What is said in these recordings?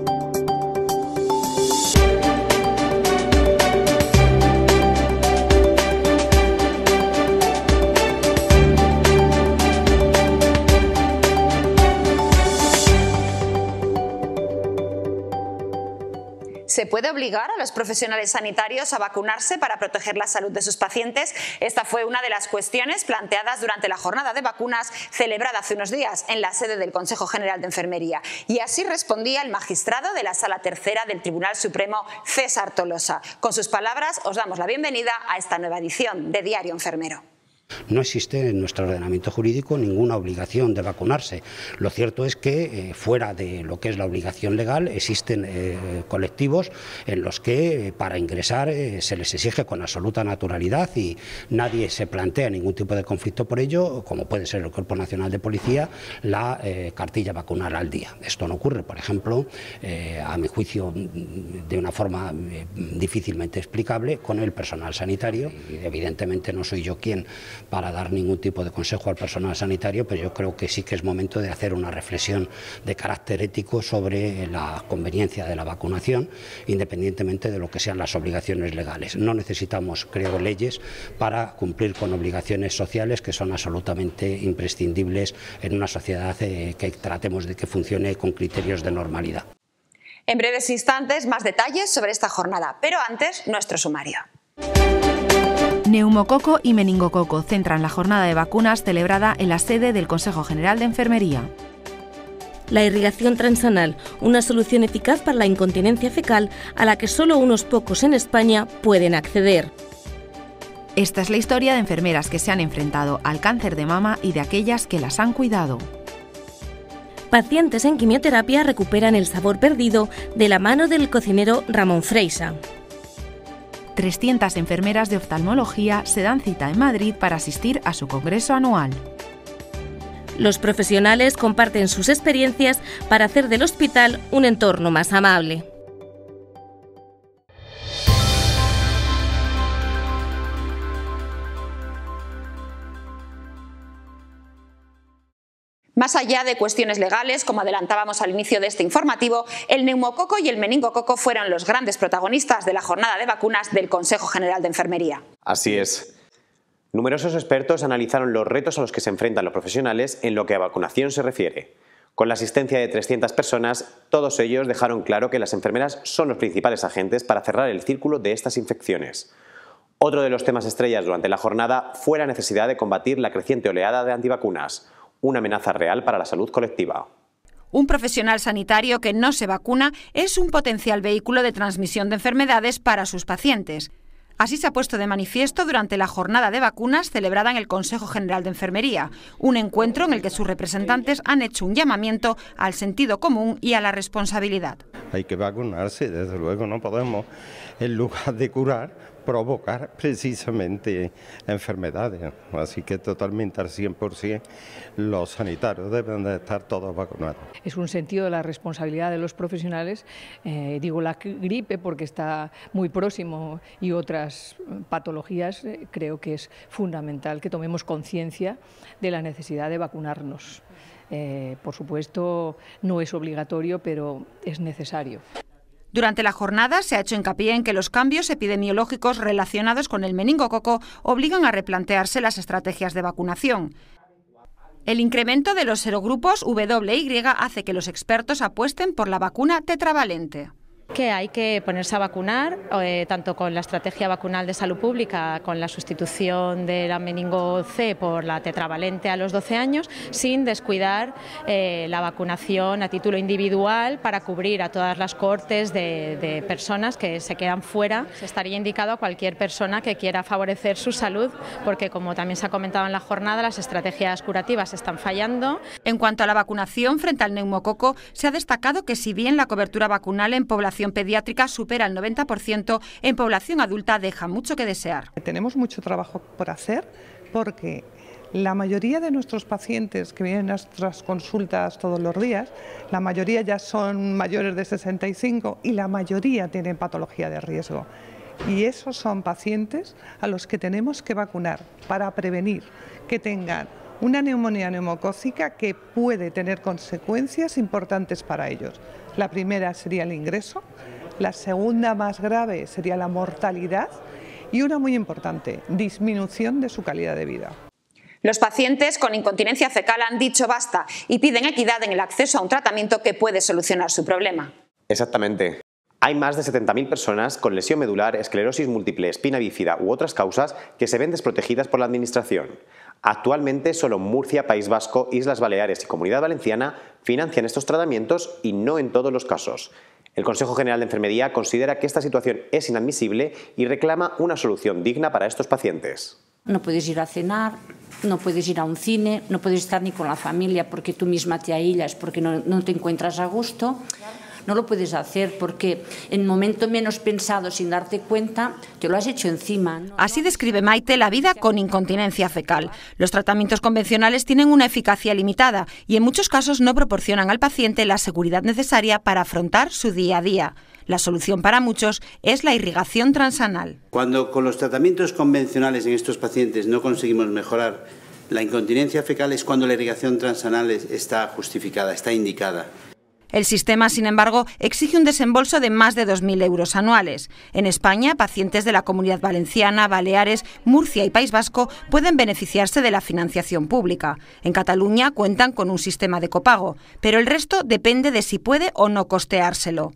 you ¿Se puede obligar a los profesionales sanitarios a vacunarse para proteger la salud de sus pacientes? Esta fue una de las cuestiones planteadas durante la jornada de vacunas celebrada hace unos días en la sede del Consejo General de Enfermería. Y así respondía el magistrado de la Sala Tercera del Tribunal Supremo, César Tolosa. Con sus palabras os damos la bienvenida a esta nueva edición de Diario Enfermero. No existe en nuestro ordenamiento jurídico ninguna obligación de vacunarse. Lo cierto es que eh, fuera de lo que es la obligación legal existen eh, colectivos en los que eh, para ingresar se les exige con absoluta naturalidad y nadie se plantea ningún tipo de conflicto por ello, como puede ser el Cuerpo Nacional de Policía, la cartilla vacunar al día. Esto no ocurre, por ejemplo, a mi juicio mm, de una forma difícilmente explicable con el personal sanitario. evidentemente no soy yo quien para dar ningún tipo de consejo al personal sanitario, pero yo creo que sí que es momento de hacer una reflexión de carácter ético sobre la conveniencia de la vacunación, independientemente de lo que sean las obligaciones legales. No necesitamos, creo, leyes para cumplir con obligaciones sociales que son absolutamente imprescindibles en una sociedad eh, que tratemos de que funcione con criterios de normalidad. En breves instantes, más detalles sobre esta jornada, pero antes, nuestro sumario. Neumococo y meningococo centran la jornada de vacunas celebrada en la sede del Consejo General de Enfermería. La irrigación transanal, una solución eficaz para la incontinencia fecal a la que solo unos pocos en España pueden acceder. Esta es la historia de enfermeras que se han enfrentado al cáncer de mama y de aquellas que las han cuidado. Pacientes en quimioterapia recuperan el sabor perdido de la mano del cocinero Ramón Freisa. 300 enfermeras de oftalmología se dan cita en Madrid para asistir a su congreso anual. Los profesionales comparten sus experiencias para hacer del hospital un entorno más amable. Más allá de cuestiones legales, como adelantábamos al inicio de este informativo, el neumococo y el meningococo fueron los grandes protagonistas de la jornada de vacunas del Consejo General de Enfermería. Así es. Numerosos expertos analizaron los retos a los que se enfrentan los profesionales en lo que a vacunación se refiere. Con la asistencia de 300 personas, todos ellos dejaron claro que las enfermeras son los principales agentes para cerrar el círculo de estas infecciones. Otro de los temas estrellas durante la jornada fue la necesidad de combatir la creciente oleada de antivacunas una amenaza real para la salud colectiva. Un profesional sanitario que no se vacuna es un potencial vehículo de transmisión de enfermedades para sus pacientes. Así se ha puesto de manifiesto durante la jornada de vacunas celebrada en el Consejo General de Enfermería, un encuentro en el que sus representantes han hecho un llamamiento al sentido común y a la responsabilidad. Hay que vacunarse, desde luego no podemos, en lugar de curar, provocar precisamente enfermedades. Así que totalmente al 100% los sanitarios deben de estar todos vacunados. Es un sentido de la responsabilidad de los profesionales, eh, digo la gripe porque está muy próximo y otras eh, patologías, eh, creo que es fundamental que tomemos conciencia de la necesidad de vacunarnos. por supuesto, no es obligatorio, pero es necesario. Durante la jornada se ha hecho hincapié en que los cambios epidemiológicos relacionados con el meningococo obligan a replantearse las estrategias de vacunación. El incremento de los serogrupos WY hace que los expertos apuesten por la vacuna tetravalente que hay que ponerse a vacunar, eh, tanto con la estrategia vacunal de salud pública, con la sustitución de la meningo C por la tetravalente a los 12 años, sin descuidar eh, la vacunación a título individual para cubrir a todas las cortes de, personas que se quedan fuera. Se estaría indicado a cualquier persona que quiera favorecer su salud, porque como también se ha comentado en la jornada, las estrategias curativas están fallando. En cuanto a la vacunación frente al neumococo, se ha destacado que si bien la cobertura vacunal en población pediátrica supera el 90%, en población adulta deja mucho que desear. Tenemos mucho trabajo por hacer porque la mayoría de nuestros pacientes que vienen a nuestras consultas todos los días, la mayoría ya son mayores de 65 y la mayoría tienen patología de riesgo. Y esos son pacientes a los que tenemos que vacunar para prevenir que tengan una neumonía neumocócica que puede tener consecuencias importantes para ellos. La primera sería el ingreso, la segunda más grave sería la mortalidad y una muy importante, disminución de su calidad de vida. Los pacientes con incontinencia fecal han dicho basta y piden equidad en el acceso a un tratamiento que puede solucionar su problema. Exactamente. Hay más de 70.000 personas con lesión medular, esclerosis múltiple, espina bífida u otras causas que se ven desprotegidas por la Administración. Actualmente solo Murcia, País Vasco, Islas Baleares y Comunidad Valenciana financian estos tratamientos y no en todos los casos. El Consejo General de Enfermería considera que esta situación es inadmisible y reclama una solución digna para estos pacientes. No puedes ir a cenar, no puedes ir a un cine, no puedes estar ni con la familia porque tú misma te aíllas porque no, te encuentras a gusto no lo puedes hacer porque en momento menos pensado, sin darte cuenta, te lo has hecho encima. Así describe Maite la vida con incontinencia fecal. Los tratamientos convencionales tienen una eficacia limitada y en muchos casos no proporcionan al paciente la seguridad necesaria para afrontar su día a día. La solución para muchos es la irrigación transanal. Cuando con los tratamientos convencionales en estos pacientes no conseguimos mejorar la incontinencia fecal es cuando la irrigación transanal está justificada, está indicada. El sistema, sin embargo, exige un desembolso de más de 2.000 euros anuales. En España, pacientes de la Comunidad Valenciana, Baleares, Murcia y País Vasco pueden beneficiarse de la financiación pública. En Cataluña cuentan con un sistema de copago, pero el resto depende de si puede o no costeárselo.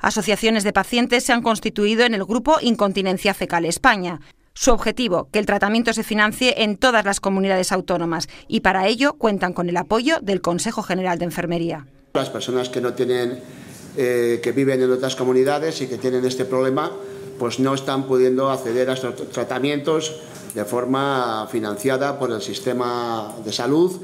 Asociaciones de pacientes se han constituido en el grupo Incontinencia Fecal España. Su objetivo, que el tratamiento se financie en todas las comunidades autónomas y para ello cuentan con el apoyo del Consejo General de Enfermería. Las personas eh, que viven en otras comunidades y que tienen este problema, pues no están pudiendo acceder a estos tratamientos de forma financiada por el sistema de salud.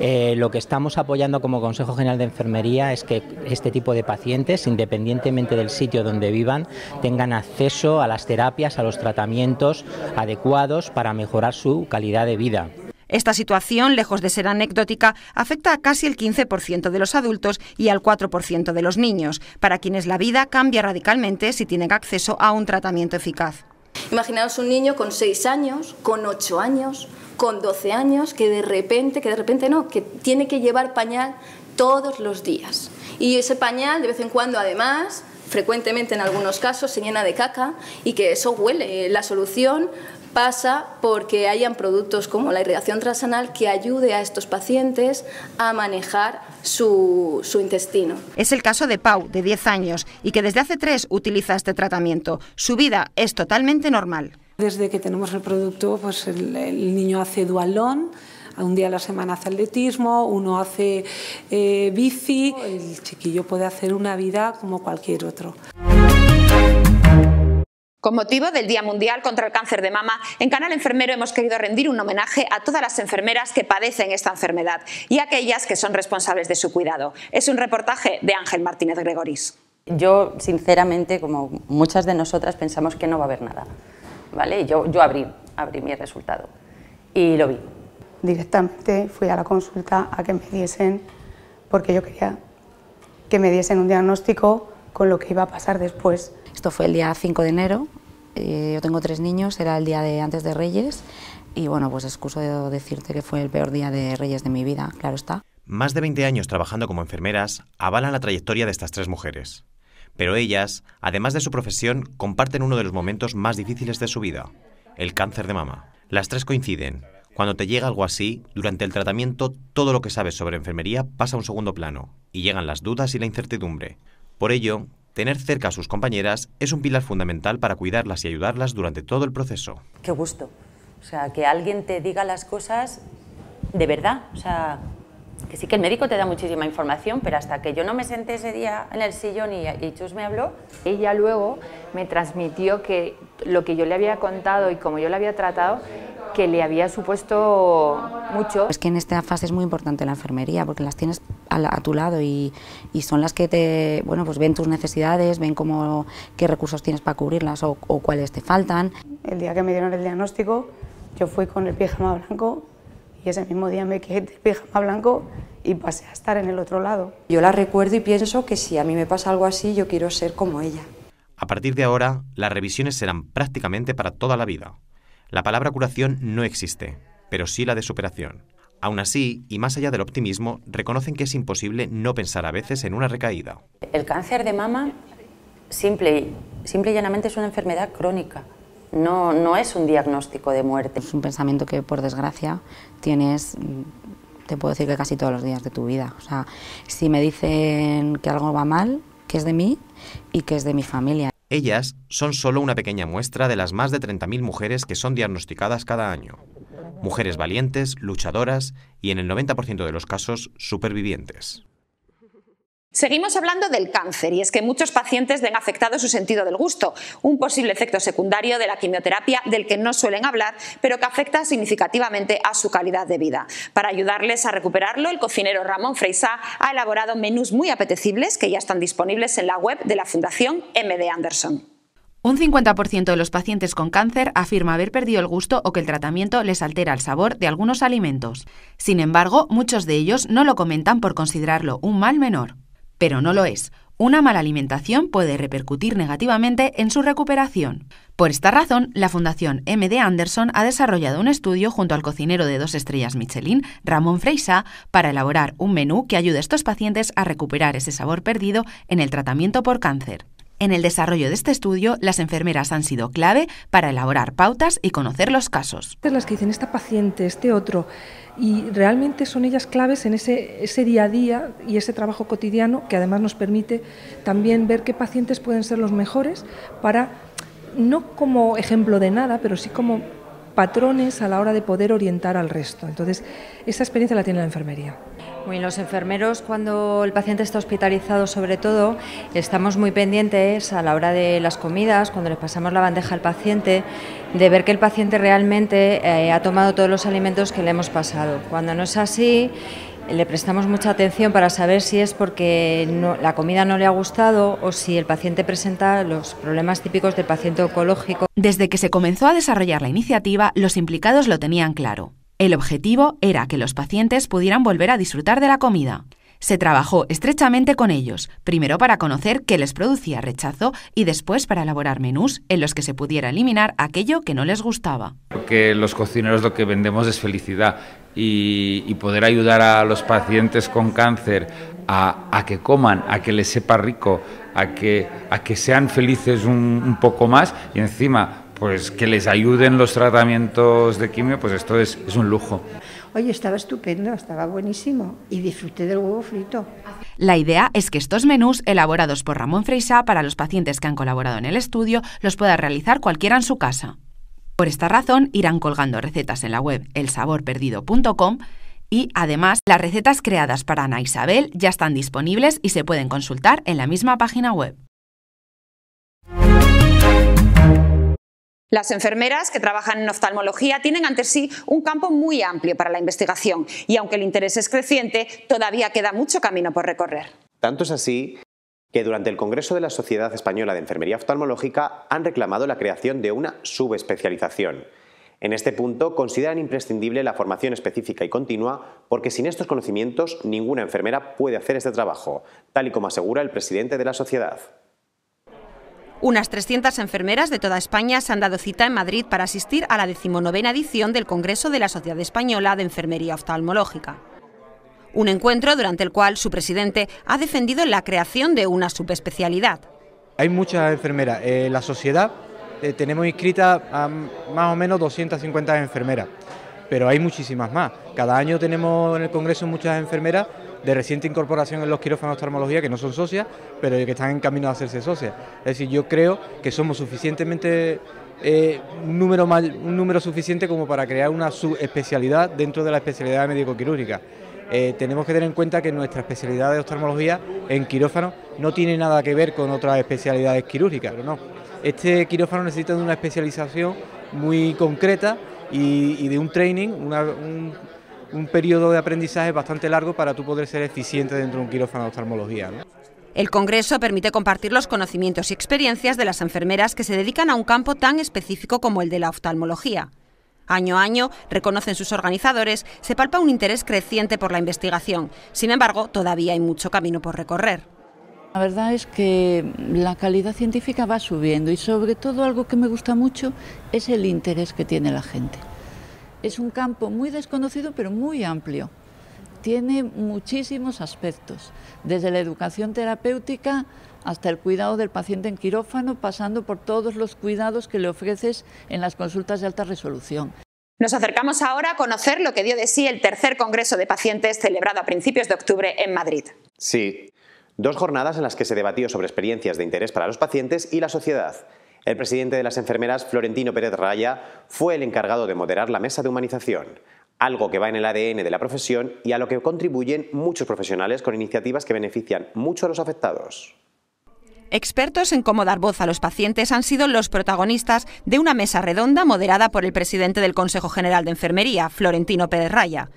Eh, lo que estamos apoyando como Consejo General de Enfermería es que este tipo de pacientes, independientemente del sitio donde vivan, tengan acceso a las terapias, a los tratamientos adecuados para mejorar su calidad de vida. Esta situación, lejos de ser anecdótica, afecta a casi el 15% de los adultos y al 4% de los niños, para quienes la vida cambia radicalmente si tienen acceso a un tratamiento eficaz. Imaginaos un niño con 6 años, con 8 años, con 12 años, que de repente, que de repente no, que tiene que llevar pañal todos los días. Y ese pañal, de vez en cuando, además, frecuentemente en algunos casos, se llena de caca y que eso huele. La solución pasa porque hayan productos como la irrigación transanal que ayude a estos pacientes a manejar su, intestino. Es el caso de Pau, de 10 años, y que desde hace tres utiliza este tratamiento. Su vida es totalmente normal. Desde que tenemos el producto, pues el, niño hace dualón, un día a la semana hace atletismo, uno hace eh, bici, el chiquillo puede hacer una vida como cualquier otro. Con motivo del Día Mundial contra el Cáncer de Mama, en Canal Enfermero hemos querido rendir un homenaje a todas las enfermeras que padecen esta enfermedad y a aquellas que son responsables de su cuidado. Es un reportaje de Ángel Martínez Gregoris. Yo, sinceramente, como muchas de nosotras, pensamos que no va a haber nada. ¿vale? Yo, abrí mi resultado y lo vi. Directamente fui a la consulta a que me diesen, porque yo quería que me diesen un diagnóstico con lo que iba a pasar después esto fue el día 5 de enero, eh, yo tengo tres niños, era el día de antes de Reyes y bueno, pues excuso de decirte que fue el peor día de Reyes de mi vida, claro está. Más de 20 años trabajando como enfermeras avalan la trayectoria de estas tres mujeres. Pero ellas, además de su profesión, comparten uno de los momentos más difíciles de su vida, el cáncer de mama. Las tres coinciden. Cuando te llega algo así, durante el tratamiento todo lo que sabes sobre enfermería pasa a un segundo plano, y llegan las dudas y la incertidumbre. Por ello, Tener cerca a sus compañeras es un pilar fundamental para cuidarlas y ayudarlas durante todo el proceso. Qué gusto. O sea, que alguien te diga las cosas de verdad. O sea, que sí que el médico te da muchísima información, pero hasta que yo no me senté ese día en el sillón y, Chus me habló. Ella luego me transmitió que lo que yo le había contado y como yo la había tratado, que le había supuesto mucho. Es que en esta fase es muy importante la enfermería, porque las tienes a, tu lado y, son las que te, pues ven tus necesidades, ven cómo, qué recursos tienes para cubrirlas o, cuáles te faltan. El día que me dieron el diagnóstico, yo fui con el pijama blanco y ese mismo día me quedé el pijama blanco y pasé a estar en el otro lado. Yo la recuerdo y pienso que si a mí me pasa algo así, yo quiero ser como ella. A partir de ahora, las revisiones serán prácticamente para toda la vida. La palabra curación no existe, pero sí la de superación. Aún así, y más allá del optimismo, reconocen que es imposible no pensar a veces en una recaída. El cáncer de mama, simple, y llanamente, es una enfermedad crónica. No, no es un diagnóstico de muerte. Es un pensamiento que, por desgracia, tienes mm, te puedo decir que casi todos los días de tu vida. O sea, si me dicen que algo va mal, que es de mí y que es de mi familia. Ellas son solo una pequeña muestra de las más de 30.000 mujeres que son diagnosticadas cada año mujeres valientes, luchadoras y en el 90% de los casos supervivientes. Seguimos hablando del cáncer y es que muchos pacientes ven afectado su sentido del gusto, un posible efecto secundario de la quimioterapia del que no suelen hablar, pero que afecta significativamente a su calidad de vida. Para ayudarles a recuperarlo, el cocinero Ramón Freisá ha elaborado menús muy apetecibles que ya están disponibles en la web de la Fundación MD Anderson. Un 50% de los pacientes con cáncer afirma haber perdido el gusto o que el tratamiento les altera el sabor de algunos alimentos. Sin embargo, muchos de ellos no lo comentan por considerarlo un mal menor. Pero no lo es. Una mala alimentación puede repercutir negativamente en su recuperación. Por esta razón, la Fundación MD Anderson ha desarrollado un estudio junto al cocinero de dos estrellas Michelin, Ramón Freisa, para elaborar un menú que ayude a estos pacientes a recuperar ese sabor perdido en el tratamiento por cáncer. En el desarrollo de este estudio, las enfermeras han sido clave para elaborar pautas y conocer los casos. Las que dicen esta paciente, este otro, y realmente son ellas claves en ese, ese día a día y ese trabajo cotidiano que además nos permite también ver qué pacientes pueden ser los mejores para, no como ejemplo de nada, pero sí como patrones a la hora de poder orientar al resto. Entonces, esa experiencia la tiene la enfermería. Muy, los enfermeros, cuando el paciente está hospitalizado, sobre todo, estamos muy pendientes a la hora de las comidas, cuando le pasamos la bandeja al paciente, de ver que el paciente realmente eh, ha tomado todos los alimentos que le hemos pasado. Cuando no es así, le prestamos mucha atención para saber si es porque la comida no le ha gustado o si el paciente presenta los problemas típicos del paciente ecológico. Desde que se comenzó a desarrollar la iniciativa, los implicados lo tenían claro. El objetivo era que los pacientes pudieran volver a disfrutar de la comida. Se trabajó estrechamente con ellos, primero para conocer qué les producía rechazo y después para elaborar menús en los que se pudiera eliminar aquello que no les gustaba. Porque los cocineros lo que vendemos es felicidad y, poder ayudar a los pacientes con cáncer a, que coman, a que les sepa rico, a que, sean felices un, poco más y encima pues que les ayuden los tratamientos de quimio, pues esto es, un lujo. Oye, estaba estupendo, estaba buenísimo y disfruté del huevo frito. La idea es que estos menús, elaborados por Ramón Freisa para los pacientes que han colaborado en el estudio, los pueda realizar cualquiera en su casa. Por esta razón irán colgando recetas en la web elsaborperdido.com y además las recetas creadas para Ana Isabel ya están disponibles y se pueden consultar en la misma página web. Las enfermeras que trabajan en oftalmología tienen ante sí un campo muy amplio para la investigación y aunque el interés es creciente, todavía queda mucho camino por recorrer. Tanto es así que durante el Congreso de la Sociedad Española de Enfermería Oftalmológica han reclamado la creación de una subespecialización. En este punto consideran imprescindible la formación específica y continua porque sin estos conocimientos ninguna enfermera puede hacer este trabajo, tal y como asegura el presidente de la sociedad. Unas 300 enfermeras de toda España se han dado cita en Madrid para asistir a la decimonovena edición del Congreso de la Sociedad Española de Enfermería Oftalmológica. Un encuentro durante el cual su presidente ha defendido la creación de una subespecialidad. Hay muchas enfermeras. en eh, la sociedad eh, tenemos inscritas a más o menos 250 enfermeras, pero hay muchísimas más. Cada año tenemos en el Congreso muchas enfermeras de reciente incorporación en los quirófanos de oftalmología que no son socias, pero que están en camino de hacerse socias. Es decir, yo creo que somos suficientemente eh, un, número un número suficiente como para crear una subespecialidad dentro de la especialidad médico-quirúrgica. Eh, tenemos que tener en cuenta que nuestra especialidad de oftalmología en quirófano no tiene nada que ver con otras especialidades quirúrgicas, Este quirófano necesita de una especialización muy concreta y, de un training, un, periodo de aprendizaje bastante largo para tú poder ser eficiente dentro de un quirófano de oftalmología. El Congreso permite compartir los conocimientos y experiencias de las enfermeras que se dedican a un campo tan específico como el de la oftalmología. Año a año, reconocen sus organizadores, se palpa un interés creciente por la investigación. Sin embargo, todavía hay mucho camino por recorrer. La verdad es que la calidad científica va subiendo y sobre todo algo que me gusta mucho es el interés que tiene la gente. Es un campo muy desconocido pero muy amplio. Tiene muchísimos aspectos, desde la educación terapéutica hasta el cuidado del paciente en quirófano, pasando por todos los cuidados que le ofreces en las consultas de alta resolución. Nos acercamos ahora a conocer lo que dio de sí el tercer Congreso de Pacientes celebrado a principios de octubre en Madrid. Sí, dos jornadas en las que se debatió sobre experiencias de interés para los pacientes y la sociedad. El presidente de las enfermeras, Florentino Pérez Raya, fue el encargado de moderar la mesa de humanización, algo que va en el ADN de la profesión y a lo que contribuyen muchos profesionales con iniciativas que benefician mucho a los afectados. Expertos en cómo dar voz a los pacientes han sido los protagonistas de una mesa redonda moderada por el presidente del Consejo General de Enfermería, Florentino Pérez Raya.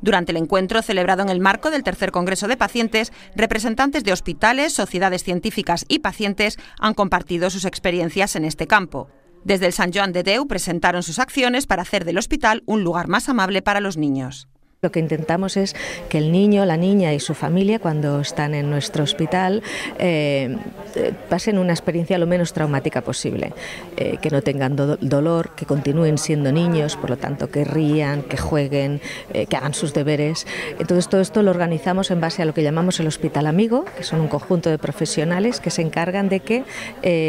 Durante el encuentro celebrado en el marco del tercer Congreso de Pacientes, representantes de hospitales, sociedades científicas y pacientes han compartido sus experiencias en este campo. Desde el San Joan de Deu presentaron sus acciones para hacer del hospital un lugar más amable para los niños. Lo que intentamos es que el niño, la niña y su familia, cuando están en nuestro hospital, eh, eh, pasen una experiencia lo menos traumática posible, eh, que no tengan dolor, que continúen siendo niños, por lo tanto que rían, que jueguen, que hagan sus deberes. Entonces todo esto lo organizamos en base a lo que llamamos el Hospital Amigo, que son un conjunto de profesionales que se encargan de que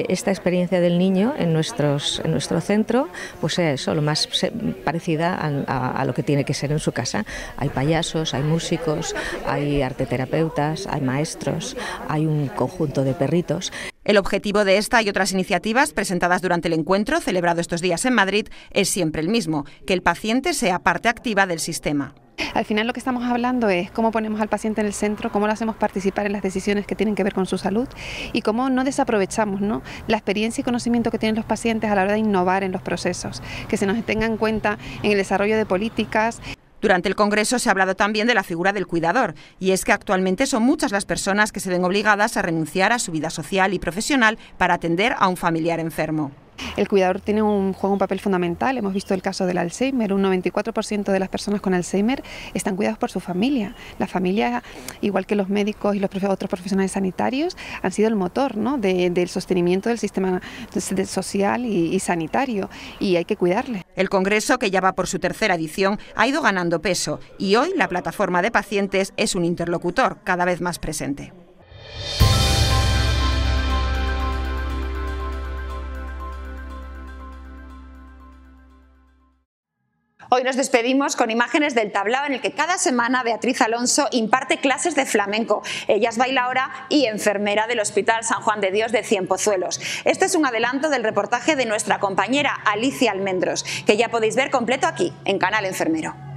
esta experiencia del niño en, en nuestro centro pues sea lo más parecida a lo que tiene que ser en su casa. Hay payasos, hay músicos, hay arteterapeutas, hay maestros, hay un conjunto de perritos. El objetivo de esta y otras iniciativas presentadas durante el encuentro celebrado estos días en Madrid es siempre el mismo, que el paciente sea parte activa del sistema. Al final lo que estamos hablando es cómo ponemos al paciente en el centro, cómo lo hacemos participar en las decisiones que tienen que ver con su salud y cómo no desaprovechamos la experiencia y conocimiento que tienen los pacientes a la hora de innovar en los procesos, que se nos tenga en cuenta en el desarrollo de políticas durante el Congreso se ha hablado también de la figura del cuidador, y es que actualmente son muchas las personas que se ven obligadas a renunciar a su vida social y profesional para atender a un familiar enfermo. El cuidador tiene un, juega un papel fundamental. Hemos visto el caso del Alzheimer. Un 94% de las personas con Alzheimer están cuidados por su familia. La familia, igual que los médicos y los otros profesionales sanitarios, han sido el motor ¿no? del sostenimiento del sistema social y, y sanitario. Y hay que cuidarle. El Congreso, que ya va por su tercera edición, ha ido ganando peso y hoy la plataforma de pacientes es un interlocutor cada vez más presente. Hoy nos despedimos con imágenes del tablao en el que cada semana Beatriz Alonso imparte clases de flamenco. Ella es bailaora y enfermera del Hospital San Juan de Dios de Cienpozuelos. Este es un adelanto del reportaje de nuestra compañera Alicia Almendros, que ya podéis ver completo aquí, en Canal Enfermero.